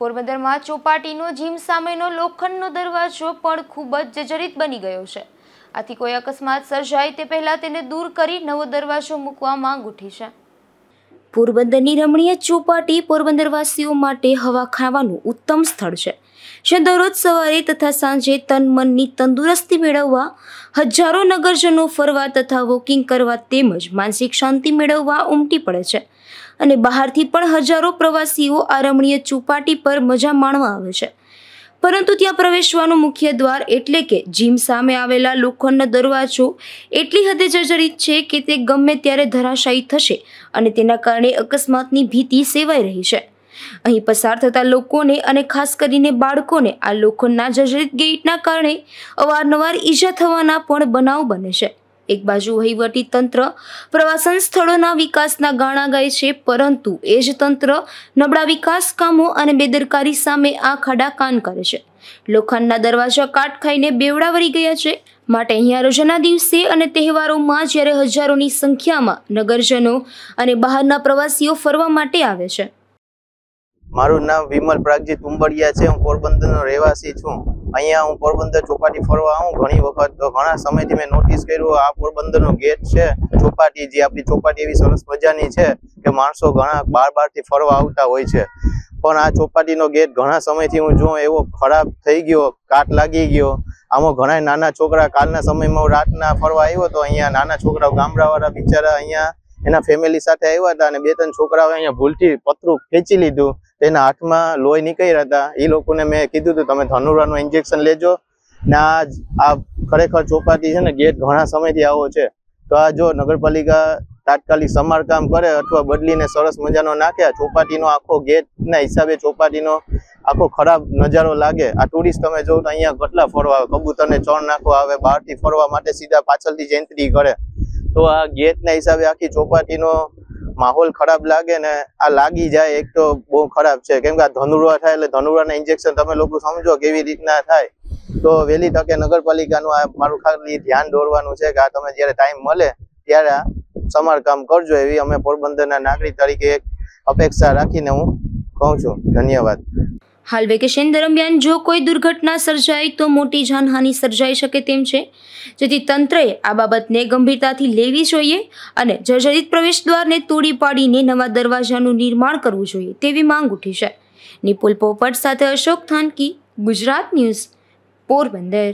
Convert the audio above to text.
પોરબંદરમાં ચોપાટીનો જીમ સામેનો લોખંડનો દરવાજો પણ ખૂબ જ જજરિત બની ગયો છે આથી કોઈ અકસ્માત સર્જાય તે પહેલાં તેને દૂર કરી નવો દરવાજો મૂકવા માંગ ઉઠી છે પોરબંદરની રમણીય ચોપાટી પોરબંદરવાસીઓ માટે હવા ખાવાનું ઉત્તમ સ્થળ છે જે દરરોજ સવારે તથા સાંજે તન મનની તંદુરસ્તી મેળવવા હજારો નગરજનો ફરવા તથા વોકિંગ કરવા તેમજ માનસિક શાંતિ મેળવવા ઉમટી પડે છે અને બહારથી પણ હજારો પ્રવાસીઓ આ રમણીય ચોપાટી પર મજા માણવા આવે છે પરંતુ ત્યાં પ્રવેશવાનું મુખ્ય દ્વાર એટલે કે જીમ સામે આવેલા લોખંડનો દરવાજો એટલી હદે જર્જરિત છે કે તે ગમે ત્યારે ધરાશાયી થશે અને તેના કારણે અકસ્માતની ભીતિ સેવાઈ રહી છે અહીં પસાર થતા લોકોને અને ખાસ કરીને બાળકોને આ લોખંડના જર્જરિત ગેટના કારણે અવારનવાર ઈજા થવાના પણ બનાવ બને છે એક બાજુ વહીવટી તંત્ર પ્રવાસન સ્થળોના વિકાસના ગાણા ગાય છે પરંતુ એ જ તંત્ર નબળા વિકાસ કામો અને બેદરકારી સામે આ ખાડા કાન કરે છે લોખંડના દરવાજા કાટ ખાઈને બેવડા વળી ગયા છે માટે અહીંયા રોજાના દિવસે અને તહેવારોમાં જ્યારે હજારોની સંખ્યામાં નગરજનો અને બહારના પ્રવાસીઓ ફરવા માટે આવે છે મારું નામ વિમલ પ્રાગજી તુંબડિયા છે હું પોરબંદરનો રહેવાસી છું અહીંયા હું પોરબંદર ચોપાટી ફરવા આવું ઘણી વખત ઘણા સમયથી મેં નોટિસ કર્યું આ પોરબંદરનો ગેટ છે ચોપાટી જે આપણી ચોપાટી એવી સરસ મજાની છે કે માણસો ઘણા બાર બારથી ફરવા આવતા હોય છે પણ આ ચોપાટીનો ગેટ ઘણા સમયથી હું જોઉં એવો ખરાબ થઈ ગયો કાટ લાગી ગયો આમાં ઘણા નાના છોકરા કાલના સમયમાં રાતના ફરવા આવ્યો તો અહીંયા નાના છોકરાઓ ગામડાવાળા બિચારા અહીંયા એના ફેમિલી સાથે આવ્યા હતા અને બે ત્રણ છોકરાઓ અહીંયા ભૂલથી પતરું ખેંચી લીધું તેના હાથમાં લોહી નીકળી હતા એ લોકોને મેં કીધું હતું તમે ધનુરાનું ઇન્જેક્શન લેજો ને આ આ ખરેખર ચોપાટી છે ને ગેટ ઘણા સમયથી આવો છે તો આ જો નગરપાલિકા તાત્કાલિક સમારકામ કરે અથવા બદલીને સરસ મજાનો નાખે આ ચોપાટીનો આખો ગેટના હિસાબે ચોપાટીનો આખો ખરાબ નજારો લાગે આ ટુરિસ્ટ તમે જોવો તો અહીંયા કટલા ફરવા આવે કબૂતરને ચણ નાખવા આવે બહારથી ફરવા માટે સીધા પાછળથી જ એન્ટ્રી કરે તો આ ગેટના હિસાબે આખી ચોપાટીનો માહોલ ખરાબ લાગે ને આ લાગી જાય એક તો બહુ ખરાબ છે કેમ કે આ ધનુરવા થાય એટલે ધનુરવાના ઇન્જેક્શન તમે લોકો સમજો કેવી રીતના થાય તો વહેલી તકે નગરપાલિકાનું આ મારું ખાલી ધ્યાન દોરવાનું છે કે આ તમે જ્યારે ટાઈમ મળે ત્યારે આ સમારકામ કરજો એવી અમે પોરબંદરના નાગરિક તરીકે એક અપેક્ષા રાખીને હું કહું છું ધન્યવાદ હાલ વેકેશન દરમિયાન જો કોઈ દુર્ઘટના સર્જાય તો મોટી જાનહાનિ સર્જાઈ શકે તેમ છે જેથી તંત્રએ આ બાબતને ગંભીરતાથી લેવી જોઈએ અને જર્જરિત પ્રવેશદ્વારને તોડી પાડીને નવા દરવાજાનું નિર્માણ કરવું જોઈએ તેવી માંગ ઉઠી છે નિપુલ પોપટ સાથે અશોક થાનકી ગુજરાત ન્યૂઝ પોરબંદર